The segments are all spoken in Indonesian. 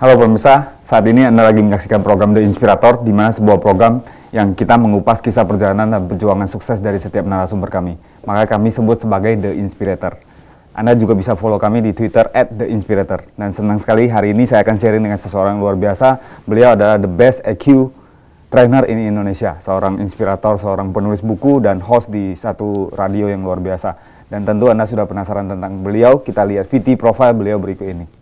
Halo pemirsa, saat ini Anda lagi menyaksikan program The Inspirator, di mana sebuah program yang kita mengupas kisah perjalanan dan perjuangan sukses dari setiap narasumber kami. Maka kami sebut sebagai The Inspirator. Anda juga bisa follow kami di Twitter at The Inspirator. Dan senang sekali hari ini saya akan sharing dengan seseorang yang luar biasa. Beliau adalah the best EQ trainer in Indonesia, seorang inspirator, seorang penulis buku, dan host di satu radio yang luar biasa. Dan tentu Anda sudah penasaran tentang beliau, kita lihat VT profile beliau berikut ini.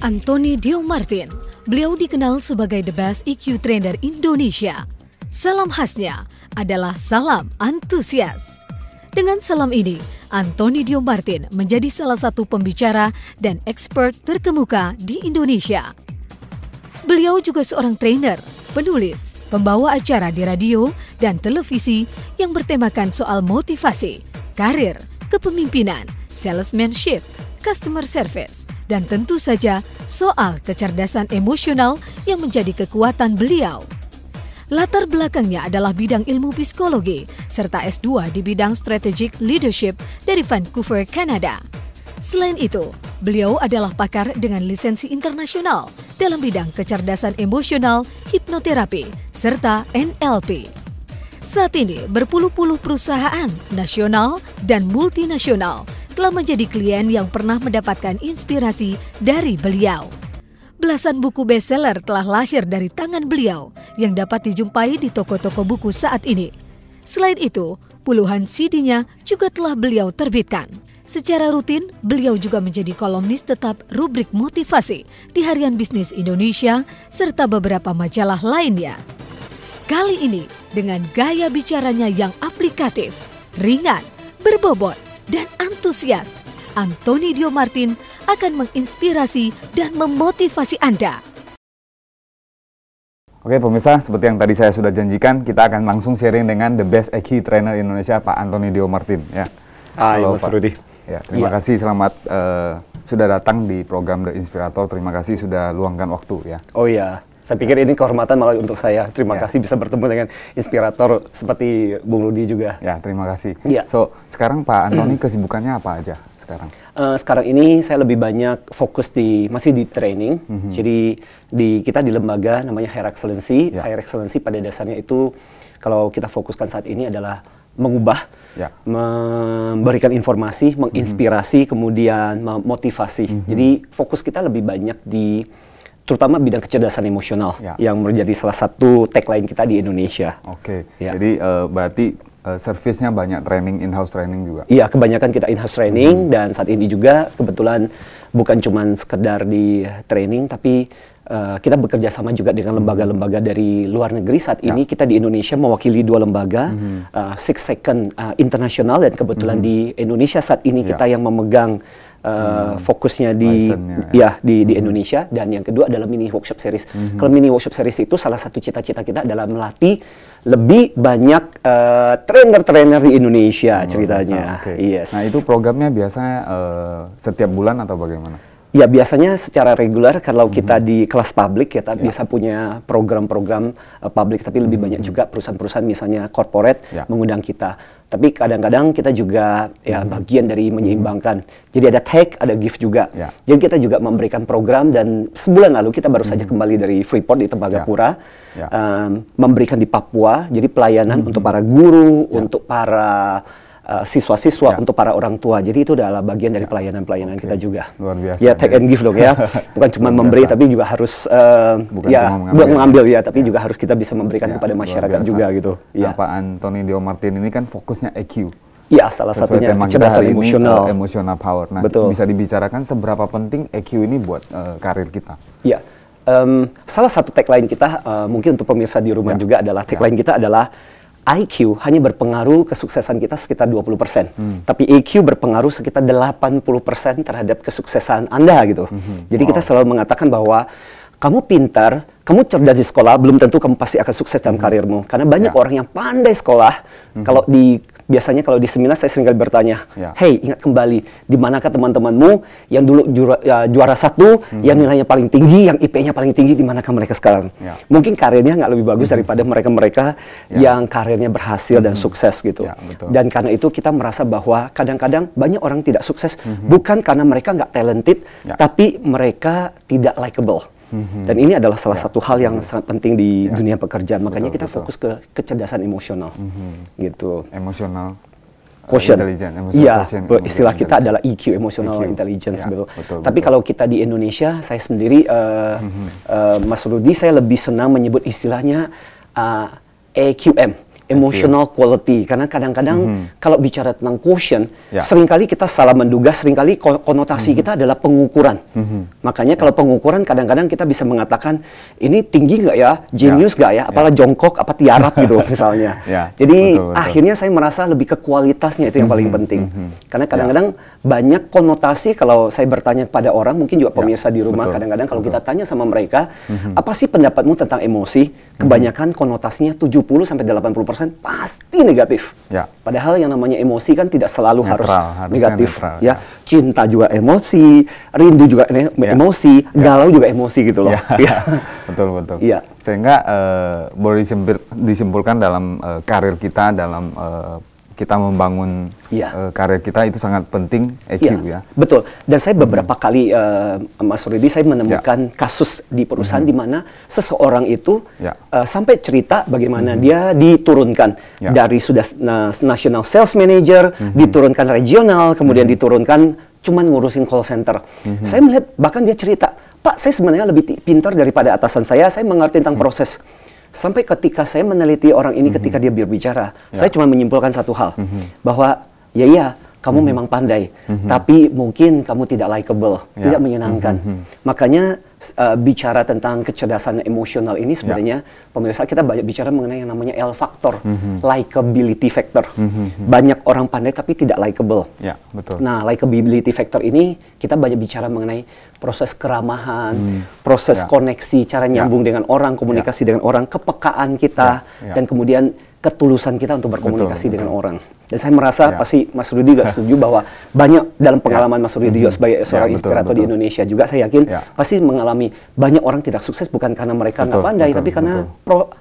Anthony Dio Martin, beliau dikenal sebagai the best EQ trainer Indonesia. Salam khasnya adalah salam antusias. Dengan salam ini, Anthony Dio Martin menjadi salah satu pembicara dan expert terkemuka di Indonesia. Beliau juga seorang trainer, penulis, pembawa acara di radio dan televisi yang bertemakan soal motivasi, karir, kepemimpinan, salesmanship, customer service, dan tentu saja soal kecerdasan emosional yang menjadi kekuatan beliau. Latar belakangnya adalah bidang ilmu psikologi serta S2 di bidang strategic leadership dari Vancouver, Kanada. Selain itu, beliau adalah pakar dengan lisensi internasional dalam bidang kecerdasan emosional, hipnoterapi, serta NLP. Saat ini berpuluh-puluh perusahaan nasional dan multinasional telah menjadi klien yang pernah mendapatkan inspirasi dari beliau. Belasan buku bestseller telah lahir dari tangan beliau yang dapat dijumpai di toko-toko buku saat ini. Selain itu, puluhan CD-nya juga telah beliau terbitkan. Secara rutin, beliau juga menjadi kolomnis tetap rubrik motivasi di Harian Bisnis Indonesia serta beberapa majalah lainnya. Kali ini, dengan gaya bicaranya yang aplikatif, ringan, berbobot, dan antusias, Anthony Dio Martin akan menginspirasi dan memotivasi Anda. Oke pemirsa, seperti yang tadi saya sudah janjikan, kita akan langsung sharing dengan the best EQ trainer Indonesia, Pak Anthony Dio Martin. Ya. Hai ah, iya, Halo, Mas Pak. Rudi. Ya, terima ya. kasih, selamat uh, sudah datang di program The Inspirator. Terima kasih sudah luangkan waktu ya. Oh iya saya pikir ini kehormatan malah untuk saya. Terima ya. kasih bisa bertemu dengan inspirator seperti Bung Rudi juga. Ya, terima kasih. Ya. So, sekarang Pak Antoni kesibukannya apa aja sekarang? Uh, sekarang ini saya lebih banyak fokus di masih di training. Mm -hmm. Jadi di kita di lembaga namanya Higher Excellency. Ya. Higher Excellency pada dasarnya itu kalau kita fokuskan saat ini adalah mengubah, ya. memberikan informasi, menginspirasi, mm -hmm. kemudian memotivasi. Mm -hmm. Jadi fokus kita lebih banyak di terutama bidang kecerdasan emosional ya. yang menjadi salah satu tagline kita di Indonesia. Oke. Okay. Ya. Jadi uh, berarti uh, eh, servisnya banyak training in-house training juga. Iya, kebanyakan kita in-house training hmm. dan saat ini juga kebetulan bukan cuma sekedar di training tapi uh, kita bekerja sama juga dengan hmm. lembaga-lembaga dari luar negeri. Saat ya. ini kita di Indonesia mewakili dua lembaga, hmm. uh, Six Second uh, International dan kebetulan hmm. di Indonesia saat ini ya. kita yang memegang uh, hmm. fokusnya di ya, ya di, hmm. di Indonesia dan yang kedua adalah mini workshop series. Hmm. Kalau mini workshop series itu salah satu cita-cita kita adalah melatih lebih banyak uh, trainer-trainer di Indonesia hmm, ceritanya. Okay. Yes. Nah, itu programnya biasanya uh, setiap bulan atau bagaimana? Ya biasanya secara reguler kalau -hmm. kita di kelas publik kita ya, yeah. biasa punya program-program uh, publik tapi lebih -hmm. banyak juga perusahaan-perusahaan misalnya corporate yeah. mengundang kita. Tapi kadang-kadang kita juga ya -hmm. bagian dari hmm. menyeimbangkan. Jadi ada take ada gift juga. Yeah. Jadi kita juga memberikan program dan sebulan lalu kita baru mm -hmm. saja kembali dari Freeport di Tembagapura yeah. Ya. Ya. Yeah. Um, memberikan di Papua. Jadi pelayanan -hmm. untuk para guru, yeah. untuk para Eh, siswa-siswa uh, ya. untuk para orang tua. Jadi itu adalah bagian dari ya. pelayanan-pelayanan okay. kita juga. Luar ya, biasa. Ya take and ya. give dong ya. Bukan cuma memberi tapi juga harus uh, Bukan ya cuma mengambil, ya, ya tapi ya. juga harus kita bisa memberikan ya, kepada masyarakat juga gitu. Ya. Pak Antoni Dio Martin ini kan fokusnya EQ. Iya salah Sesuai satunya kecerdasan emosional. Eh, emotional power. Nah, Betul. bisa dibicarakan seberapa penting EQ ini buat uh, karir kita. Iya um, salah satu tagline kita uh, mungkin untuk pemirsa di rumah ya. juga adalah tagline ya. kita adalah IQ hanya berpengaruh kesuksesan kita sekitar 20%. Hmm. Tapi EQ berpengaruh sekitar 80% terhadap kesuksesan Anda gitu. Hmm. hmm. Jadi wow. kita selalu mengatakan bahwa kamu pintar, kamu cerdas di sekolah, belum tentu kamu pasti akan sukses dalam hmm. karirmu. Karena banyak ya. orang yang pandai sekolah, hmm. kalau di biasanya kalau di seminar saya sering kali bertanya, ya. hey ingat kembali, di manakah teman-temanmu yang dulu juara, ya, juara satu, hmm. yang nilainya paling tinggi, yang IP-nya paling tinggi, di manakah mereka sekarang? Ya. Mungkin karirnya nggak lebih bagus hmm. daripada mereka-mereka ya. yang karirnya berhasil hmm. dan sukses gitu. Ya, Dan karena itu kita merasa bahwa kadang-kadang banyak orang tidak sukses hmm. bukan karena mereka nggak talented, ya. tapi mereka tidak likable. Mm-hmm. Dan ini adalah salah ya. satu hal yang mm-hmm. sangat penting di ya. dunia pekerjaan. Makanya kita betul. fokus ke kecerdasan emosional. Mm-hmm. Gitu. Emosional uh, quotient. Iya, istilah kita adalah EQ, emotional EQ. intelligence. Ya, betul. Tapi betul. kalau kita di Indonesia, saya sendiri, uh, mm-hmm. uh, Mas Rudi, saya lebih senang menyebut istilahnya uh, EQM emotional okay. quality karena kadang-kadang mm -hmm. kalau bicara tentang quotient yeah. seringkali kita salah menduga seringkali konotasi mm -hmm. kita adalah pengukuran mm -hmm. makanya kalau pengukuran kadang-kadang kita bisa mengatakan ini tinggi nggak ya genius ya. nggak yeah. ya apalah yeah. jongkok apa tiarap gitu misalnya yeah. jadi betul, betul. akhirnya saya merasa lebih ke kualitasnya itu yang paling mm -hmm. penting mm -hmm. karena ya. kadang-kadang yeah. banyak konotasi kalau saya bertanya pada orang mungkin juga ya. pemirsa yeah. di rumah kadang-kadang kalau kita tanya sama mereka mm -hmm. apa sih pendapatmu tentang emosi mhm. kebanyakan mm -hmm. konotasinya 70 sampai 80 pasti negatif. Ya. Padahal yang namanya emosi kan tidak selalu netral, harus negatif. Netral, ya. ya, cinta juga emosi, rindu juga ya. emosi, ya. galau juga emosi gitu loh. Ya. ya. betul betul. Iya. Sehingga uh, boleh disimpulkan dalam uh, karir kita dalam uh, kita membangun ya. uh, karir kita itu sangat penting EQ ya. ya. Betul. Dan saya hmm. beberapa hmm. kali uh, Mas Rudi saya menemukan ya. kasus di perusahaan hmm. di mana seseorang itu ya. uh, sampai cerita bagaimana hmm. dia diturunkan ya. dari sudah na national sales manager, hmm. diturunkan regional, kemudian hmm. diturunkan cuman ngurusin call center. Hmm. Saya melihat bahkan dia cerita, "Pak, saya sebenarnya lebih pintar daripada atasan saya. Saya mengerti tentang hmm. proses." Sampai ketika saya meneliti orang ini mm -hmm. ketika mhm. dia berbicara, yeah. saya cuma menyimpulkan satu hal mm -hmm. bahwa ya iya kamu mm -hmm. memang pandai, mm -hmm. tapi mungkin kamu tidak likable, yeah. tidak menyenangkan. Mm -hmm. Makanya uh, bicara tentang kecerdasan emosional ini ya. sebenarnya yeah. pemirsa kita banyak bicara mengenai yang namanya L faktor, mm -hmm. hmm. likability factor. Mm -hmm. Banyak orang pandai tapi tidak likable. Yeah, betul. Nah, likability factor ini kita banyak bicara mengenai proses keramahan, mm. proses yeah. koneksi, cara ya. nyambung yeah. dengan orang, ya. komunikasi yeah. dengan orang, kepekaan kita yeah. Yeah. dan kemudian ketulusan kita untuk berkomunikasi betul, dengan betul. orang. Dan saya merasa ya. pasti Mas Rudy juga setuju bahwa banyak dalam ya. pengalaman hmm. ya. Mas Rudy juga sebagai seorang ya, betul, inspirator betul. di Indonesia juga saya yakin ya. pasti mengalami banyak orang tidak sukses bukan karena mereka nggak pandai betul, tapi karena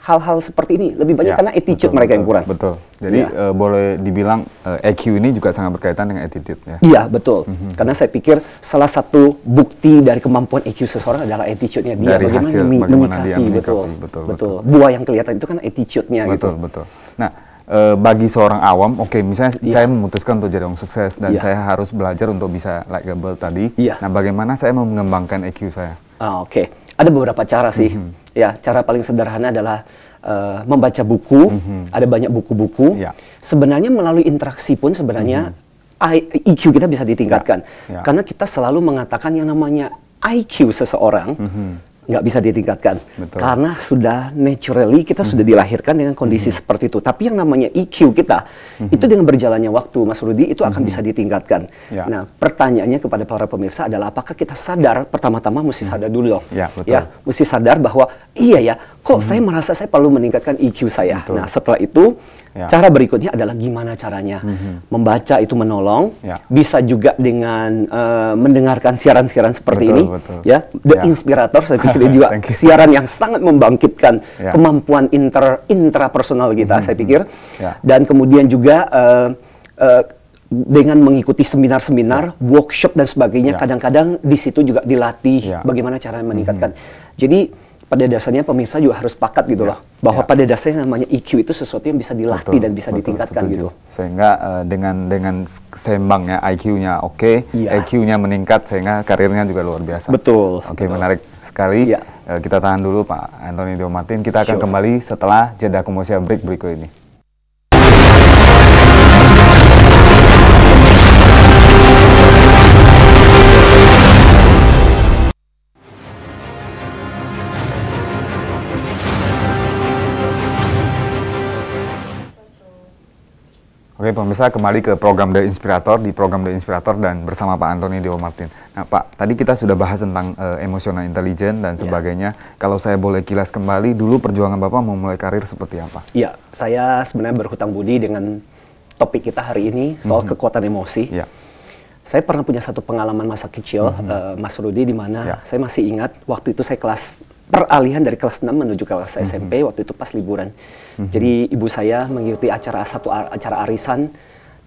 hal-hal seperti ini lebih banyak ya, karena attitude betul, mereka yang kurang. Betul. Jadi ya. uh, boleh dibilang uh, eh, EQ ini juga sangat berkaitan dengan attitude ya. Iya, betul. Mm -hmm. Karena saya pikir salah satu bukti dari kemampuan EQ seseorang adalah attitude-nya dia dari bagaimana, hasil, bagaimana dia betul, betul, betul. Betul. Buah yang kelihatan itu kan attitude-nya gitu. Betul, betul. Nah, uh, bagi seorang awam, oke, okay, misalnya yeah. saya memutuskan untuk jadi orang sukses dan yeah. saya harus belajar untuk bisa likeable tadi. Yeah. Nah, bagaimana saya mengembangkan EQ saya? Ah, oke. Okay. Ada beberapa cara sih. Mm -hmm. Ya, cara paling sederhana adalah uh, membaca buku. Mm -hmm. Ada banyak buku-buku. Yeah. Sebenarnya melalui interaksi pun sebenarnya mm -hmm. IQ e kita bisa ditingkatkan. Yeah. Yeah. Karena kita selalu mengatakan yang namanya IQ seseorang. Mm -hmm nggak bisa ditingkatkan Betul. karena sudah naturally kita hmm. sudah dilahirkan dengan kondisi hmm. seperti itu tapi yang namanya EQ kita hmm. itu dengan berjalannya waktu Mas Rudi itu akan hmm. bisa ditingkatkan ya. nah pertanyaannya kepada para pemirsa adalah apakah kita sadar pertama-tama mesti hmm. sadar dulu dong ya, ya mesti sadar bahwa iya ya kok hmm. saya merasa saya perlu meningkatkan EQ saya betul. nah setelah itu Ya. Cara berikutnya adalah gimana caranya mm-hmm. membaca itu menolong, ya. bisa juga dengan uh, mendengarkan siaran-siaran seperti betul, ini, betul. ya the ya. inspirator saya pikir juga siaran yang sangat membangkitkan ya. kemampuan inter intrapersonal kita mm-hmm. saya pikir, mhm. ya. dan kemudian juga uh, uh, dengan mengikuti seminar-seminar, ya. workshop dan sebagainya, ya. kadang-kadang di situ juga dilatih ya. bagaimana cara meningkatkan. Mm-hmm. Jadi pada dasarnya pemirsa juga harus pakat gitu ya. loh bahwa ya. pada dasarnya namanya IQ e itu sesuatu yang bisa dilatih betul, dan bisa betul, ditingkatkan setuju. gitu. Sehingga uh, dengan dengan seimbangnya IQ-nya oke, okay, ya. IQ-nya meningkat sehingga karirnya juga luar biasa. Betul. Oke, okay, menarik sekali. Ya. Uh, kita tahan dulu Pak Anthony Domatin Kita akan sure. kembali setelah jeda komersial break berikut ini. Oke pemirsa kembali ke program The Inspirator di program The Inspirator dan bersama Pak Antoni Dewa Martin. Nah Pak tadi kita sudah bahas tentang uh, eh, emosional intelijen dan iya. sebagainya. Yeah. Kalau saya boleh kilas kembali dulu perjuangan Bapak memulai karir seperti apa? Iya saya sebenarnya berhutang budi dengan topik kita hari ini soal mm -hmm. kekuatan emosi. Yeah. Saya pernah punya satu pengalaman masa kecil mm -hmm. uh, Mas Rudi di mana yeah. saya masih ingat waktu itu saya kelas peralihan dari kelas 6 menuju kelas mhm. SMP mm -hmm. waktu itu pas liburan. Mm -hmm. Jadi ibu saya mengikuti acara satu acara arisan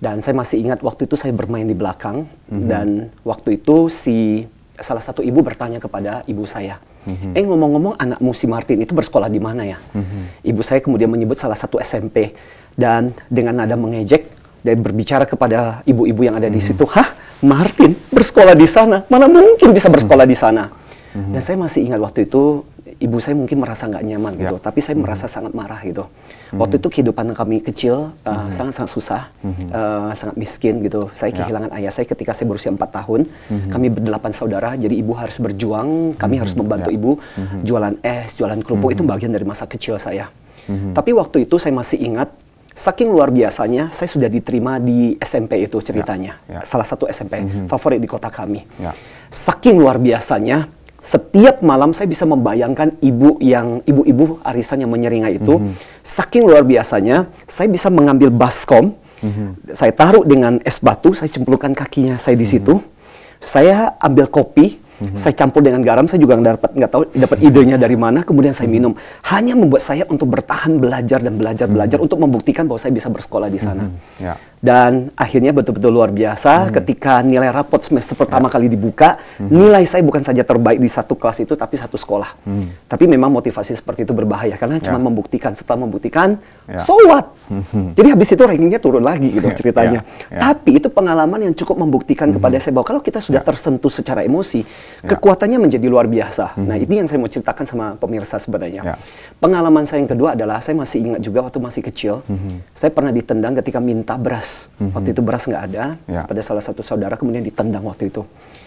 dan saya masih ingat waktu itu saya bermain di belakang mm -hmm. dan waktu itu si salah satu ibu bertanya kepada ibu saya, mm -hmm. eh ngomong-ngomong anak musi Martin itu bersekolah di mana ya? Mm -hmm. Ibu saya kemudian menyebut salah satu SMP dan dengan nada mengejek dan berbicara kepada ibu-ibu yang ada mm -hmm. di mhm. situ, hah Martin bersekolah di sana? Mana mungkin bisa bersekolah mm -hmm. di sana? Mm -hmm. Dan saya masih ingat waktu itu ibu saya mungkin merasa nggak nyaman gitu, yeah. tapi saya -hmm. merasa sangat marah gitu. -hmm. Waktu itu kehidupan kami kecil eh, mhm. sangat-sangat -hmm. Sangat, susah, -hmm. uh, sangat miskin gitu. Saya yeah. kehilangan ayah saya ketika saya berusia empat tahun. -hmm. Kami berdelapan saudara, jadi ibu harus berjuang, kami -hmm. harus mhm. membantu yeah. ibu -hmm. jualan es, jualan kerupuk -hmm. itu mhm. bagian dari masa kecil saya. -hmm. Tapi waktu itu saya masih ingat Saking luar biasanya, saya sudah diterima di SMP itu ceritanya, yeah, yeah. salah satu SMP -hmm. favorit di kota kami. Yeah. Saking luar biasanya, setiap malam saya bisa membayangkan ibu yang ibu-ibu arisan yang menyeringai itu mm -hmm. saking luar biasanya saya bisa mengambil baskom mm -hmm. saya taruh dengan es batu saya cemplungkan kakinya saya di mhm. situ mm -hmm. saya ambil kopi mm -hmm. saya campur dengan garam saya juga nggak dapat nggak tahu dapat mhm. idenya dari mana kemudian saya mhm. minum hanya membuat saya untuk bertahan belajar dan belajar belajar mm -hmm. untuk membuktikan bahwa saya bisa bersekolah di sana mm -hmm. yeah dan akhirnya betul-betul luar biasa hmm. ketika nilai rapot semester pertama ya. kali dibuka hmm. nilai saya bukan saja terbaik di satu kelas itu tapi satu sekolah hmm. tapi memang motivasi seperti itu berbahaya karena ya. cuma membuktikan setelah membuktikan ya. so what hmm. jadi habis itu rankingnya turun lagi gitu ya, ceritanya ya. Ya. tapi itu pengalaman yang cukup membuktikan hmm. kepada saya bahwa kalau kita sudah ya. tersentuh secara emosi ya. kekuatannya menjadi luar biasa hmm. nah ini yang saya mau ceritakan sama pemirsa sebenarnya ya. pengalaman saya yang kedua adalah saya masih ingat juga waktu masih kecil hmm. saya pernah ditendang ketika minta beras beras. Mm-hmm. Waktu itu beras nggak ada. Yeah. Pada salah satu saudara kemudian ditendang waktu itu.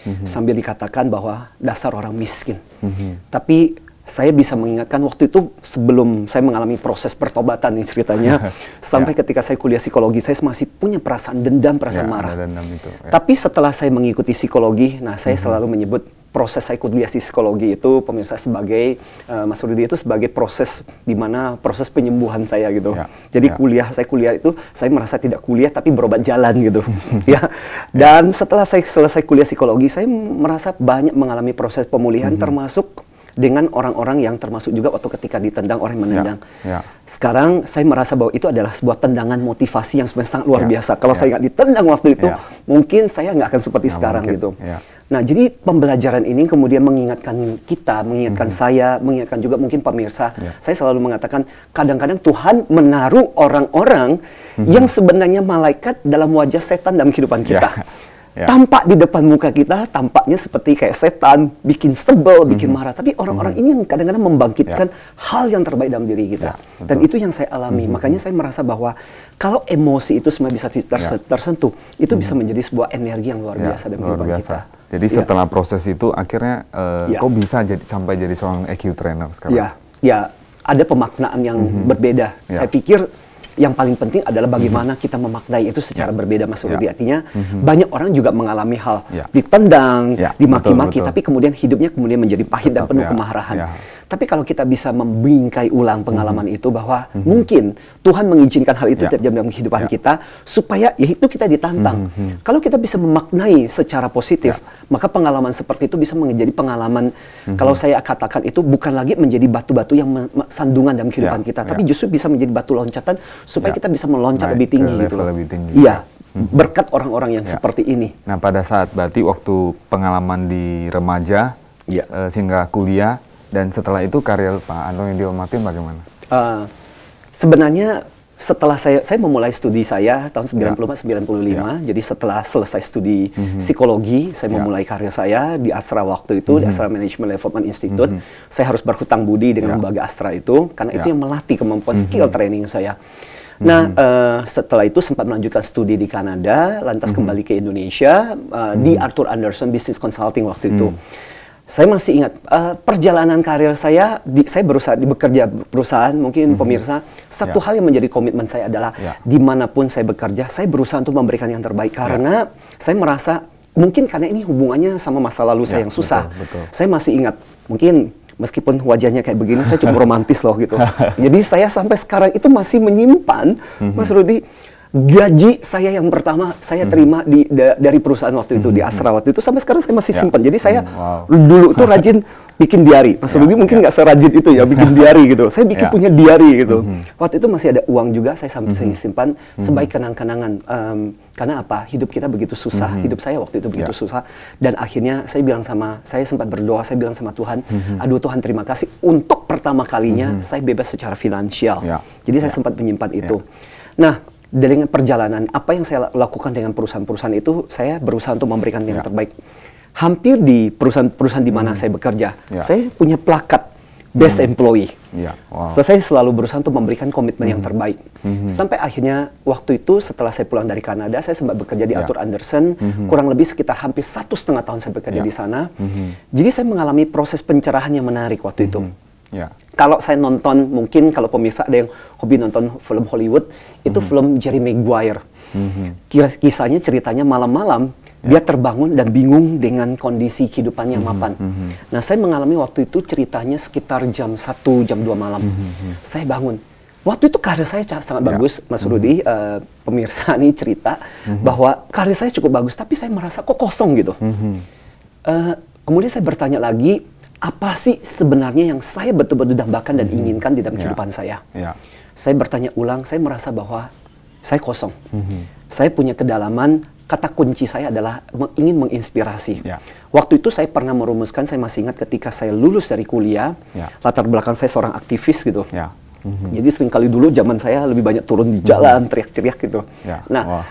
Mm-hmm. Sambil dikatakan bahwa dasar orang miskin. Mm-hmm. Tapi saya bisa mengingatkan waktu itu sebelum saya mengalami proses pertobatan nih ceritanya ya. sampai yeah. ketika saya kuliah psikologi saya masih punya perasaan dendam perasaan yeah, marah dendam itu, yeah. tapi setelah saya mengikuti psikologi nah saya mm -hmm. selalu menyebut proses psikodiasi psikologi itu pemirsa sebagai uh, Mas Rudi itu sebagai proses di mana proses penyembuhan saya gitu. Ya. Jadi ya. kuliah saya kuliah itu saya merasa tidak kuliah tapi berobat jalan gitu. ya. Dan ya. setelah saya selesai kuliah psikologi saya merasa banyak mengalami proses pemulihan mm -hmm. termasuk dengan orang-orang yang termasuk juga waktu ketika ditendang orang yang ya, menendang. Yeah. Yeah. Sekarang saya merasa bahwa itu adalah sebuah tendangan motivasi yang sebenarnya sangat luar yeah. biasa. Kalau yeah. saya nggak ditendang waktu itu, yeah. mungkin saya nggak akan seperti yeah, sekarang mungkin. gitu. Yeah. Nah, jadi pembelajaran ini kemudian mengingatkan kita, mengingatkan mm -hmm. saya, mengingatkan juga mungkin pemirsa. Yeah. Saya selalu mengatakan, kadang-kadang Tuhan menaruh orang-orang mm -hmm. yang sebenarnya malaikat dalam wajah setan dalam kehidupan kita. Yeah yeah. tampak di depan muka kita tampaknya seperti kayak setan bikin sebel mm-hmm. bikin mhm. marah tapi orang-orang mm-hmm. ini yang kadang-kadang membangkitkan yeah. hal yang terbaik dalam diri kita yeah, dan itu yang saya alami mm-hmm. makanya mhm. saya merasa bahwa kalau emosi itu semua bisa tersentuh, yeah. tersentuh itu mm-hmm. bisa mhm. menjadi sebuah energi yang luar ya, biasa dalam kehidupan kita jadi yeah. setelah proses itu akhirnya uh, eh, yeah. kok bisa jadi sampai jadi seorang EQ trainer sekarang ya yeah. yeah. ada pemaknaan yang mm-hmm. berbeda yeah. saya pikir yang paling penting adalah bagaimana -hmm. kita memaknai itu secara ya. berbeda Mas Rudi. Ya. Artinya -hmm. banyak orang juga mengalami hal ya. ditendang, ya. dimaki-maki tapi kemudian hidupnya kemudian menjadi pahit Tetap, dan penuh ya. kemarahan. Ya. Tapi kalau kita bisa membingkai ulang pengalaman mm-hmm. itu bahwa mm-hmm. mungkin Tuhan mengizinkan hal itu yeah. terjadi dalam kehidupan yeah. kita supaya ya itu kita ditantang. Mm-hmm. Kalau kita bisa memaknai secara positif, yeah. maka pengalaman seperti itu bisa menjadi pengalaman mm-hmm. kalau saya katakan itu bukan lagi menjadi batu-batu yang sandungan dalam kehidupan yeah. kita, ya. tapi yeah. justru bisa menjadi batu loncatan supaya yeah. kita bisa meloncat naik, lebih tinggi gitu Iya. Ya. Hmm, berkat orang-orang yang ya. seperti ini. Nah, pada saat berarti waktu pengalaman di remaja ya. e, sehingga kuliah dan setelah itu karir Pak Antonio Dio Martin bagaimana? Uh, sebenarnya setelah saya saya memulai studi saya tahun 94 ya. 95 ya. jadi setelah selesai studi mm -hmm. psikologi saya ya. memulai karir saya di Astra waktu itu mm -hmm. di mhm. Astra Management Development Institute mm -hmm. saya harus berhutang budi dengan ya. lembaga Astra itu karena ya. itu yang melatih kemampuan mm -hmm. skill training saya mhm. Nah, mm -hmm. uh, setelah itu sempat melanjutkan studi di Kanada, lantas mm -hmm. kembali ke Indonesia uh, mm -hmm. di mhm. Arthur Anderson Business Consulting waktu mm -hmm. itu saya masih ingat uh, perjalanan karir saya di saya berusaha di bekerja perusahaan mungkin mm -hmm. pemirsa satu yeah. hal yang menjadi komitmen saya adalah yeah. dimanapun saya bekerja saya berusaha untuk memberikan yang terbaik ya. karena yeah. saya merasa mungkin karena ini hubungannya sama masa lalu yeah, saya yang susah betul, betul. saya masih ingat mungkin meskipun wajahnya kayak begini saya cukup romantis loh gitu. Jadi saya sampai sekarang itu masih menyimpan mm -hmm. Mas Rudi gaji saya yang pertama saya hmm. terima di da, dari perusahaan waktu itu hmm. di Asra waktu itu sampai sekarang saya masih ya. simpan. Jadi saya hmm, wow. dulu itu rajin bikin diary. Mas ya. Bibi mungkin ya. nggak ya. serajin itu ya bikin diary gitu. Saya bikin ya. punya diary gitu. Hmm. Waktu itu masih ada uang juga saya sampai hmm. simpan hmm. sebaik kenang-kenangan. Um, karena apa? Hidup kita begitu susah. Hmm. Hidup saya waktu itu begitu ya. susah. Dan akhirnya saya bilang sama saya sempat berdoa. Saya bilang sama Tuhan, hmm. aduh Tuhan terima kasih untuk pertama kalinya hmm. saya bebas secara finansial. Ya. Jadi saya ya. sempat menyimpan ya. itu. Nah dengan perjalanan apa yang saya lakukan dengan perusahaan-perusahaan itu saya berusaha untuk memberikan yang ya. terbaik hampir di perusahaan-perusahaan di mana hmm. saya bekerja ya. saya punya plakat best hmm. employee ya. wow. so saya selalu berusaha untuk memberikan komitmen hmm. yang terbaik hmm. sampai akhirnya waktu itu setelah saya pulang dari Kanada saya sempat bekerja di ya. Arthur Anderson hmm. kurang lebih sekitar hampir satu setengah tahun saya bekerja ya. di sana hmm. jadi saya mengalami proses pencerahan yang menarik waktu hmm. itu Yeah. Kalau saya nonton, mungkin kalau pemirsa ada yang hobi nonton film Hollywood, itu mm -hmm. film Jerry Maguire. Mm -hmm. Kisahnya ceritanya malam-malam yeah. dia terbangun dan bingung dengan kondisi kehidupannya yang mhm, mapan. Mm -hmm. Nah, saya mengalami waktu itu ceritanya sekitar jam 1, jam 2 malam. Mm -hmm. Saya bangun. Waktu itu karir saya sangat yeah. bagus, Mas mm -hmm. Rudi, uh, pemirsa ini cerita mm -hmm. bahwa karir saya cukup bagus, tapi saya merasa kok kosong gitu. Mm -hmm. uh, kemudian saya bertanya lagi, apa sih sebenarnya yang saya betul-betul dambakan dan mhm. inginkan di dalam yeah. kehidupan saya? Yeah. Saya bertanya ulang, saya merasa bahwa saya kosong. Mm -hmm. Saya punya kedalaman, kata kunci saya adalah ingin menginspirasi. Yeah. Waktu itu saya pernah merumuskan, saya masih ingat ketika saya lulus dari kuliah, yeah. latar belakang saya seorang aktivis gitu. Yeah. Mm-hmm. Jadi seringkali dulu zaman saya lebih banyak turun di jalan, mm-hmm. teriak-teriak gitu. Yeah. Nah, wow.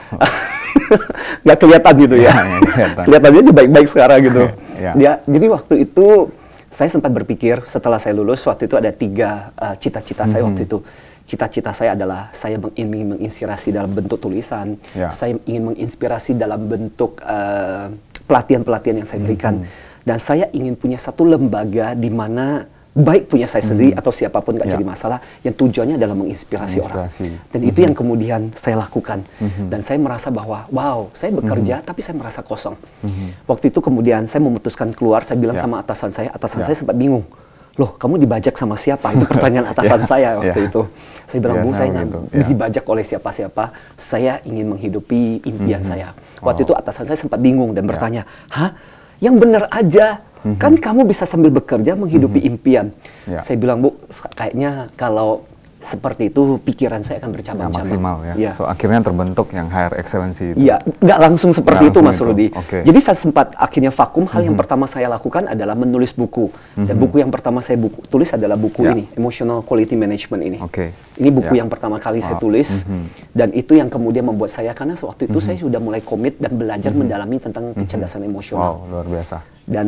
nggak kelihatan gitu ya. kelihatan. Kelihatannya baik-baik sekarang gitu. ya. jadi waktu itu saya sempat berpikir setelah saya lulus waktu itu ada tiga eh, cita-cita uh, -hmm. saya waktu hmm. itu. Cita-cita saya adalah saya ingin menginspirasi dalam bentuk tulisan, yeah. saya ingin menginspirasi dalam bentuk eh, pelatihan-pelatihan uh, yang saya berikan, -hmm. dan saya ingin punya satu lembaga di mana baik punya saya sendiri hmm. atau siapapun nggak ya. jadi masalah yang tujuannya adalah menginspirasi, menginspirasi. orang dan hmm. itu yang kemudian saya lakukan hmm. dan saya merasa bahwa wow saya hmm. bekerja hmm. tapi saya merasa kosong hmm. waktu itu kemudian saya memutuskan keluar saya bilang ya. sama atasan saya atasan ya. saya sempat bingung loh kamu dibajak sama siapa itu pertanyaan atasan yeah, saya waktu yeah. itu saya bilang yeah, bu nah, saya gitu. yeah. dibajak oleh siapa-siapa saya ingin menghidupi impian -hmm. saya waktu oh. itu atasan saya sempat bingung dan ya. bertanya hah yang benar aja hmm Kan kamu bisa sambil bekerja menghidupi mm-hmm. impian. Yeah. Saya bilang, Bu, kayaknya kalau seperti itu pikiran saya akan ya, bercabang-cabang. Ya, maksimal ya. ya. So akhirnya terbentuk yang higher excellency itu. Iya, nggak langsung seperti nggak itu langsung Mas Rudy. Okay. Jadi saya sempat akhirnya vakum. Hal mm -hmm. yang mm-hmm. pertama saya lakukan adalah menulis buku. Mm -hmm. Dan mm-hmm. buku yang pertama saya buku, tulis adalah buku yeah. ini, Emotional Quality Management ini. Oke. Okay. Ini buku yeah. yang pertama kali wow. saya oh. tulis mm -hmm. dan itu yang kemudian membuat saya karena sewaktu itu mm -hmm. saya sudah mulai komit dan belajar mm -hmm. mendalami tentang mm-hmm. kecerdasan mm -hmm. emosional. Wow, luar biasa. Dan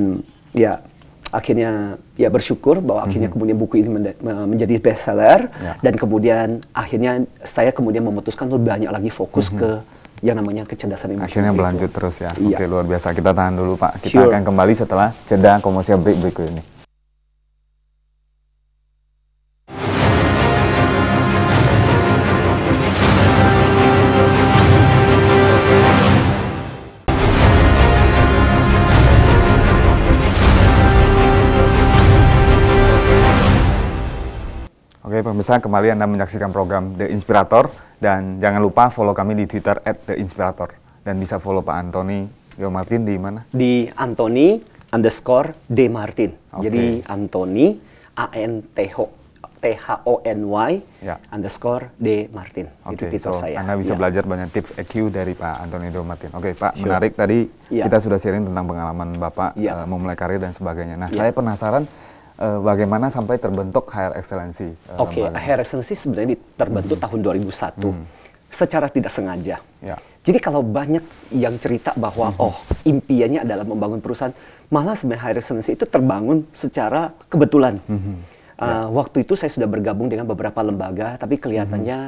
ya akhirnya ya bersyukur bahwa akhirnya mm -hmm. kemudian buku ini menjadi bestseller yeah. dan kemudian akhirnya saya kemudian memutuskan untuk banyak lagi fokus mm -hmm. ke yang namanya kecerdasan emosional. Akhirnya gitu. berlanjut itu. terus ya. Iya. Oke luar biasa. Kita tahan dulu Pak. Kita sure. akan kembali setelah jeda komersial break berikut ini. Oke pemirsa kembali Anda menyaksikan program The Inspirator dan jangan lupa follow kami di Twitter @TheInspirator dan bisa follow Pak Antoni Yo Martin di mana? Di Antoni underscore D Martin. Okay. Jadi Antoni A N T H T H O N Y ya. underscore D Martin. Okay, itu so saya. Anda bisa ya. belajar banyak tips EQ dari Pak Antoni Yo Martin. Oke, okay, Pak, sure. menarik tadi ya. kita sudah sharing tentang pengalaman Bapak ya. uh, memulai karir dan sebagainya. Nah, ya. saya penasaran uh, bagaimana sampai terbentuk HR Excellency. Uh, Oke, okay, HR Excellency sebenarnya terbentuk -hmm. tahun 2001 hmm. secara tidak sengaja. Ya. Jadi kalau banyak yang cerita bahwa -hmm. oh impiannya adalah membangun perusahaan, malah sebenarnya High Excellency itu terbangun secara kebetulan. -hmm. Uh, ya. Eh, waktu itu saya sudah bergabung dengan beberapa lembaga, tapi kelihatannya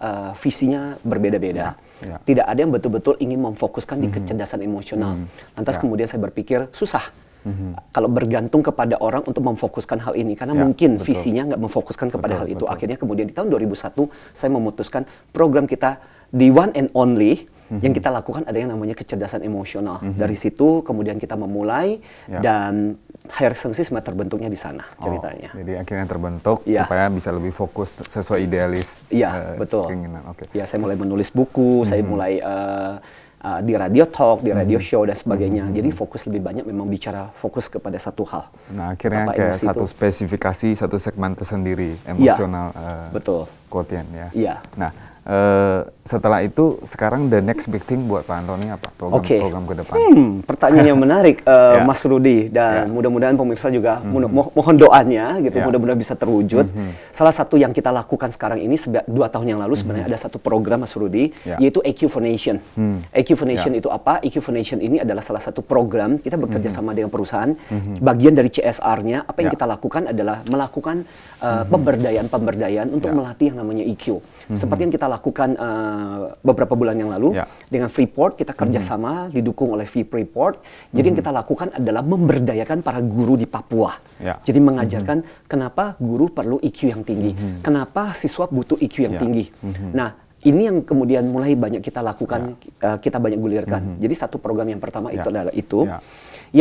-hmm. uh, visinya berbeda-beda. Ya. Ya. Tidak ada yang betul-betul ingin memfokuskan mm -hmm. di kecerdasan emosional. Mm -hmm. Lantas ya. kemudian saya berpikir susah hmm Kalau bergantung kepada orang untuk memfokuskan hal ini, karena ya, mungkin betul. visinya nggak memfokuskan kepada betul, hal itu. Betul. Akhirnya kemudian di tahun 2001 saya memutuskan program kita di one and only mm-hmm. yang kita lakukan ada yang namanya kecerdasan emosional. Mm-hmm. Dari situ kemudian kita memulai yeah. dan higher senses terbentuknya di sana ceritanya. Oh, jadi akhirnya terbentuk yeah. supaya bisa lebih fokus sesuai idealis. Iya, uh, betul. Keinginan. Okay. Yeah, saya mulai menulis buku, mm-hmm. saya mulai uh, uh, di radio talk, di radio hmm. show dan sebagainya. Hmm. Jadi fokus lebih banyak memang bicara fokus kepada satu hal. Nah akhirnya kayak satu itu. spesifikasi, satu segmen tersendiri iya, emosional. Ya, uh, betul. Quotian ya. Iya. Nah Uh, setelah itu sekarang the next big thing buat Pak Antoni apa program okay. program ke depan? Hmm, pertanyaan yang menarik uh, eh, yeah. Mas Rudi dan yeah. mudah-mudahan pemirsa juga mm -hmm. mo mohon doanya gitu yeah. mudah-mudahan bisa terwujud. Mm -hmm. Salah satu yang kita lakukan sekarang ini dua tahun yang lalu mm -hmm. sebenarnya hmm. ada satu program Mas Rudi yeah. yaitu EQ for Nation. Mm. EQ for Nation yeah. itu apa? EQ for Nation ini adalah salah satu program kita bekerja mm -hmm. sama dengan perusahaan. Mm -hmm. Bagian dari CSR-nya apa yang yeah. kita lakukan adalah melakukan eh, hmm, hmm. pemberdayaan-pemberdayaan uh, mm -hmm. untuk yeah. melatih yang namanya EQ hmm. seperti yang kita lakukan uh, beberapa bulan yang lalu yeah. dengan Freeport kita mhm. kerjasama hmm. didukung oleh Freeport. Jadi hmm. yang mhm. kita lakukan adalah memberdayakan para guru di Papua. Yeah. Jadi mhm. mengajarkan hmm. kenapa guru perlu IQ yang tinggi, hmm. kenapa siswa butuh IQ yang yeah. tinggi. Hmm. Nah ini yang kemudian mulai banyak kita lakukan, yeah. Ya. uh, kita banyak gulirkan. Mm -hmm. Jadi satu program yang pertama yeah. itu ya. adalah itu. Yeah.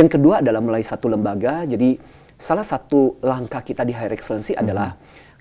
Yang kedua adalah mulai satu lembaga. Jadi salah satu langkah kita di Higher Excellency mm -hmm. adalah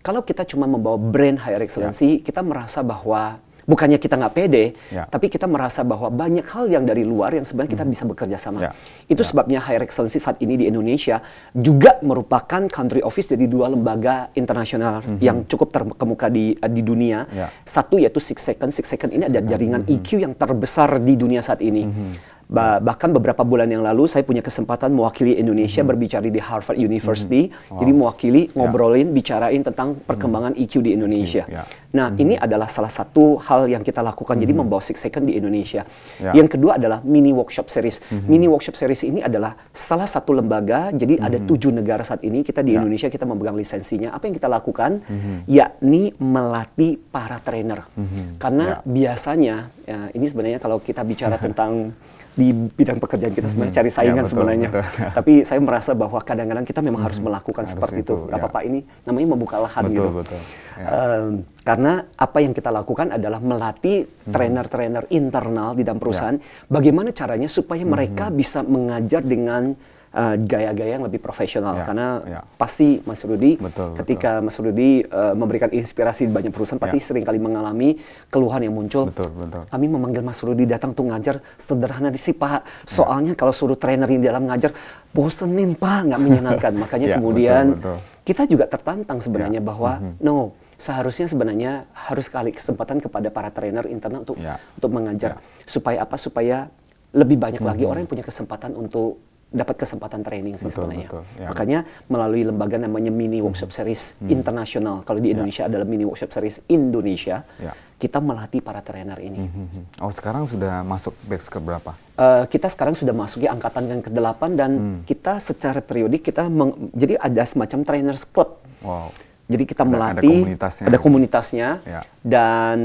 kalau kita cuma membawa brand higher excellency, yeah. kita merasa bahwa bukannya kita nggak pede, yeah. tapi kita merasa bahwa banyak hal yang dari luar yang sebenarnya kita mm. bisa bekerja sama. Yeah. Itu yeah. sebabnya Higher Excellency saat ini di Indonesia juga merupakan country office dari dua lembaga internasional mm -hmm. yang cukup terkemuka di eh, di dunia. Yeah. Satu yaitu Six Second. Six Second ini ada jaringan mm -hmm. EQ yang terbesar di dunia saat ini. Mm -hmm bahkan beberapa bulan yang lalu saya punya kesempatan mewakili Indonesia hmm. berbicara di Harvard hmm. University hmm. wow. jadi mewakili ya. ngobrolin yeah. bicarain tentang hmm. perkembangan hmm. IQ di Indonesia yeah. nah hmm. ini adalah salah satu hal yang kita lakukan hmm. jadi membawa six second di Indonesia yeah. yang kedua adalah mini workshop series hmm. mini workshop series ini adalah salah satu lembaga jadi hmm. ada tujuh negara saat ini kita di yeah. Indonesia kita memegang lisensinya apa yang kita lakukan hmm. yakni melatih para trainer hmm. karena yeah. biasanya ya, ini sebenarnya kalau kita bicara tentang di bidang pekerjaan kita sebenarnya hmm. cari ya, saingan ya, betul, sebenarnya. Betul. Tapi saya merasa bahwa kadang-kadang kita memang harus hmm. melakukan harus seperti itu. itu. Gak ya. apa-apa ini namanya membuka lahan betul, gitu. Betul, ya. um, karena apa yang kita lakukan adalah melatih hmm. trainer-trainer hmm. internal di dalam ya. perusahaan. Ya. Bagaimana caranya supaya mereka hmm. bisa mengajar dengan gaya eh, gaya-gaya yang lebih profesional. Yeah, Karena yeah. pasti Mas Rudi, ketika betul. Mas Rudi uh, memberikan inspirasi di banyak perusahaan, pasti yeah. seringkali mengalami keluhan yang muncul. Betul, betul. Kami memanggil Mas Rudi datang tuh ngajar sederhana di sih Pak. Soalnya yeah. kalau suruh trainer di dalam ngajar, bosenin Pak, nggak menyenangkan. Makanya yeah, ya, kemudian betul, betul. kita juga tertantang sebenarnya yeah. bahwa mm -hmm. no seharusnya sebenarnya harus kali kesempatan kepada para trainer internal untuk yeah. untuk mengajar yeah. supaya apa supaya lebih banyak hmm. lagi orang yang punya kesempatan untuk dapat kesempatan training sih betul, sebenarnya. Betul, ya. Makanya melalui lembaga namanya mini workshop series hmm. internasional. Kalau di ya. Indonesia ya. adalah mini workshop series Indonesia. Ya. Kita melatih para trainer ini. Hmm, hmm, hmm. Oh, sekarang sudah masuk batch ke berapa? Uh, eh, kita sekarang sudah masuk angkatan yang ke-8 dan hmm. kita secara periodik kita meng jadi ada semacam trainers club. Wow. Jadi kita ada, melatih, ada komunitasnya, ada komunitasnya ya. dan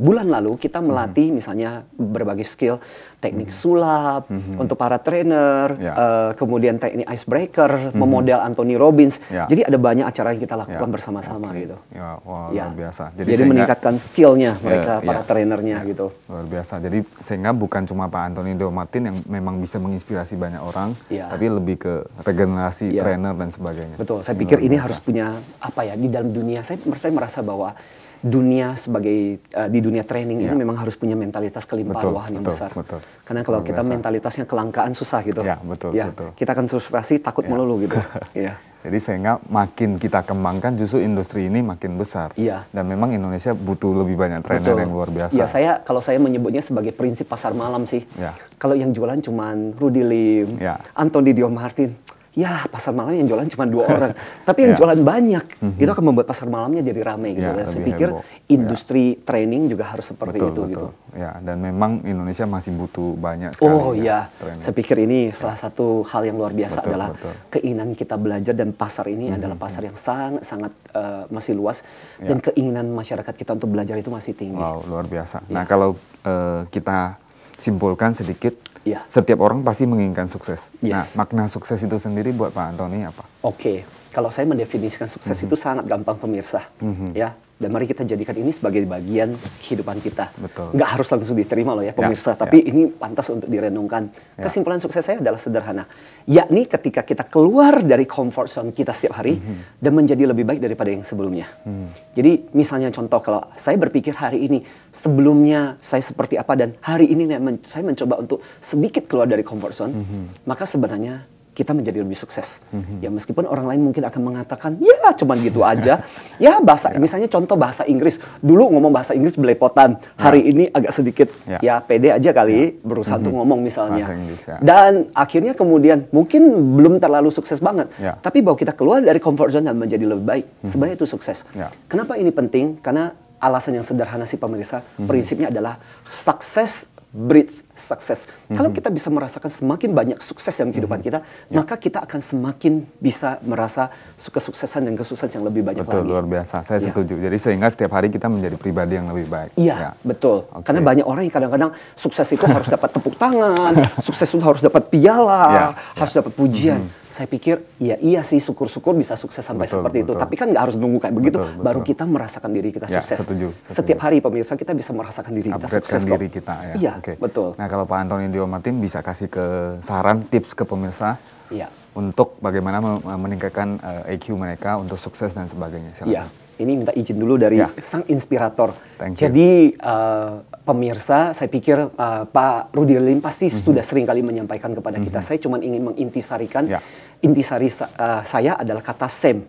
bulan lalu kita melatih hmm. misalnya berbagai skill teknik sulap mm-hmm. untuk para trainer, yeah. Ya. uh, kemudian teknik icebreaker, mm-hmm. memodel Anthony Robbins. Yeah. Jadi ada banyak acara yang kita lakukan yeah. bersama-sama okay. gitu. Ya, ya. luar biasa. Jadi, Jadi sehingga, meningkatkan skillnya mereka yeah, para yeah. trainernya yeah. gitu. Luar biasa. Jadi sehingga bukan cuma Pak Anthony Do Martin yang memang bisa menginspirasi banyak orang, yeah. tapi lebih ke regenerasi yeah. trainer dan sebagainya. Betul. Saya pikir ini harus punya apa ya di dalam dunia. Saya saya merasa bahwa dunia sebagai uh, di dunia training yeah. ini iya. memang harus punya mentalitas kelimpahan betul, yang besar. Betul. Karena kalau kita biasa. mentalitasnya kelangkaan susah gitu. Ya, betul, ya, betul. Kita akan frustrasi, takut yeah. melulu gitu. Iya. Jadi sehingga makin kita kembangkan justru industri ini makin besar. Iya. Dan memang Indonesia butuh lebih banyak trainer Betul. yang luar biasa. Iya, saya kalau saya menyebutnya sebagai prinsip pasar malam sih. Iya. Kalau yang jualan cuman Rudy Lim, iya. Anthony Dio Martin, ya pasar malam yang jualan cuma dua orang, tapi yang yeah. jualan banyak, mm-hmm. itu akan membuat pasar malamnya jadi ramai gitu. Yeah, dan saya pikir heboh. Ya. industri yeah. training juga harus seperti betul, itu gitu. betul. gitu. Ya, dan memang Indonesia masih butuh banyak sekali. Oh ya iya, ya, saya pikir ini ya. salah satu hal yang luar biasa betul, adalah betul. keinginan kita belajar dan pasar ini mm-hmm. adalah mhm. pasar yang sangat sangat uh, masih luas yeah. dan keinginan masyarakat kita untuk belajar itu masih tinggi. Wow, luar biasa. Yeah. Nah, kalau uh, kita simpulkan sedikit Ya. Setiap orang pasti menginginkan sukses. Nah, yes. Nah, makna sukses itu sendiri buat Pak Antoni apa? Oke, okay. kalau saya mendefinisikan sukses mm -hmm. itu sangat gampang pemirsa. Mm -hmm. Ya, dan mari kita jadikan ini sebagai bagian kehidupan kita. Betul. Nggak harus langsung diterima loh ya, ya pemirsa, ya, tapi ini pantas untuk direnungkan. Ya. Kesimpulan sukses saya adalah sederhana, yakni ketika kita keluar dari comfort zone kita setiap hari mm -hmm. dan menjadi lebih baik daripada yang sebelumnya. Mm. Jadi misalnya contoh kalau saya berpikir hari ini sebelumnya saya seperti apa dan hari ini saya mencoba untuk sedikit keluar dari comfort zone, mm -hmm. maka sebenarnya kita menjadi lebih sukses. Mm-hmm. Ya meskipun orang lain mungkin akan mengatakan, ya cuman gitu aja. ya bahasa, yeah. misalnya contoh bahasa Inggris. Dulu ngomong bahasa Inggris belepotan. Yeah. Hari ini agak sedikit yeah. ya pede aja kali yeah. berusaha mm-hmm. tuh ngomong misalnya. English, yeah. Dan akhirnya kemudian mungkin belum terlalu sukses banget. Yeah. Tapi bahwa kita keluar dari comfort zone dan menjadi lebih baik, mm-hmm. sebenarnya itu sukses. Yeah. Kenapa ini penting? Karena alasan yang sederhana sih pemirsa, mm-hmm. prinsipnya adalah sukses breeds sukses. Mm-hmm. Kalau mhm. kita bisa merasakan semakin banyak sukses dalam kehidupan mm-hmm. kita, yeah. maka kita akan semakin bisa merasa kesuksesan dan kesuksesan yang lebih banyak betul, lagi. luar biasa. Saya yeah. setuju. Jadi sehingga setiap hari kita menjadi pribadi yang lebih baik. Iya, yeah, yeah. betul. Okay. Karena banyak orang yang kadang-kadang sukses itu harus dapat tepuk tangan, sukses itu harus dapat piala, yeah, ya. harus yeah. dapat pujian. Mm-hmm saya pikir ya iya sih syukur-syukur bisa sukses sampai betul, seperti betul. itu tapi kan nggak harus nunggu kayak begitu betul, betul. baru kita merasakan diri kita ya, sukses setuju, setuju. setiap hari pemirsa kita bisa merasakan diri kita Upgrade sukses diri kita ya iya, okay. betul nah kalau Pak Antoni Diomatim bisa kasih ke saran tips ke pemirsa ya. untuk bagaimana meningkatkan uh, eh, IQ mereka untuk sukses dan sebagainya. Iya, ini minta izin dulu dari ya. sang inspirator. Thank Jadi uh, pemirsa, saya pikir uh, Pak Rudi Lim pasti mm -hmm. sudah sering kali menyampaikan kepada mm -hmm. kita. Mhm. Saya cuma ingin mengintisarikan ya. intisari uh, saya adalah kata same,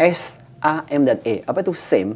S A M dan E. Apa itu same?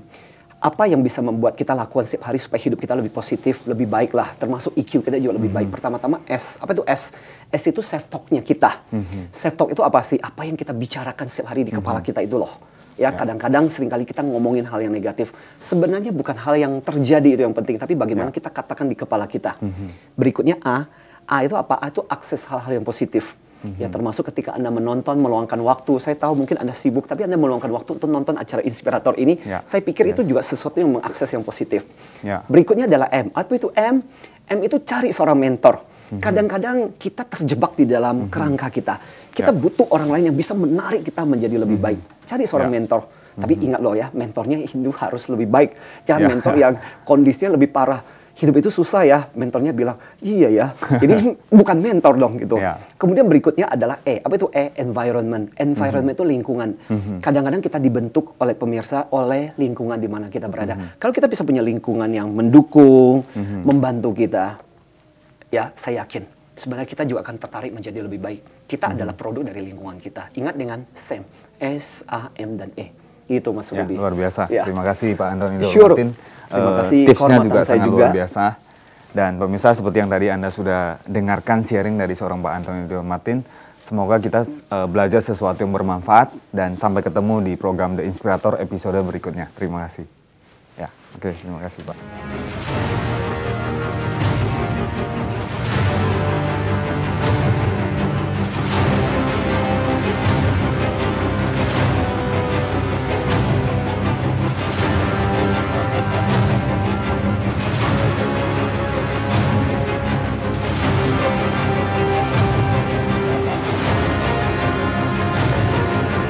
apa yang bisa membuat kita lakukan setiap hari supaya hidup kita lebih positif, lebih baik lah. Termasuk EQ kita juga lebih baik. Mm -hmm. Pertama-tama S. Apa itu S? S itu self talknya kita. Mm -hmm. Self talk itu apa sih? Apa yang kita bicarakan setiap hari di mm -hmm. kepala mhm. kita itu loh. Ya, ya. kadang-kadang yeah. seringkali kita ngomongin hal yang negatif. Sebenarnya bukan hal yang terjadi itu yang penting, tapi bagaimana yeah. kita katakan di kepala kita. Mm -hmm. Berikutnya A. A itu apa? A itu akses hal-hal yang positif. Ya termasuk ketika Anda menonton meluangkan waktu. Saya tahu mungkin Anda sibuk tapi Anda meluangkan waktu untuk nonton acara inspirator ini. Yeah. Saya pikir yes. itu juga sesuatu yang mengakses yang positif. Yeah. Berikutnya adalah M. Apa itu M? M itu cari seorang mentor. Mhm. Kadang-kadang kita terjebak di dalam mm-hmm. kerangka kita. Kita yeah. butuh orang lain yang bisa menarik kita menjadi lebih mm-hmm. baik. Cari seorang yeah. mentor. Tapi mhm. ingat loh ya, mentornya Hindu harus lebih baik. Jangan yeah. mentor yang kondisinya lebih parah hidup itu susah ya, mentornya bilang, iya ya, ini bukan mentor dong gitu. Yeah. Kemudian berikutnya adalah E, apa itu E? Environment. Environment mm -hmm. itu lingkungan. Mm-hmm. Kadang-kadang kita dibentuk oleh pemirsa, oleh lingkungan di mana kita berada. Mm-hmm. Kalau kita bisa punya lingkungan yang mendukung, mm-hmm. membantu kita, ya saya yakin sebenarnya kita juga akan tertarik menjadi lebih baik. Kita mm-hmm. adalah produk dari lingkungan kita. Ingat dengan SAM, S, A, M, dan E itu Mas Rudi. Ya, luar biasa. Ya. Terima kasih Pak Anton Indro sure. Martin. Terima eh, kasih uh, tipsnya juga saya sangat juga. luar biasa. Dan pemirsa seperti yang tadi Anda sudah dengarkan sharing dari seorang Pak Anton Indro Martin. Semoga kita uh, belajar sesuatu yang bermanfaat dan sampai ketemu di program The Inspirator episode berikutnya. Terima kasih. Ya, oke, okay, terima kasih Pak.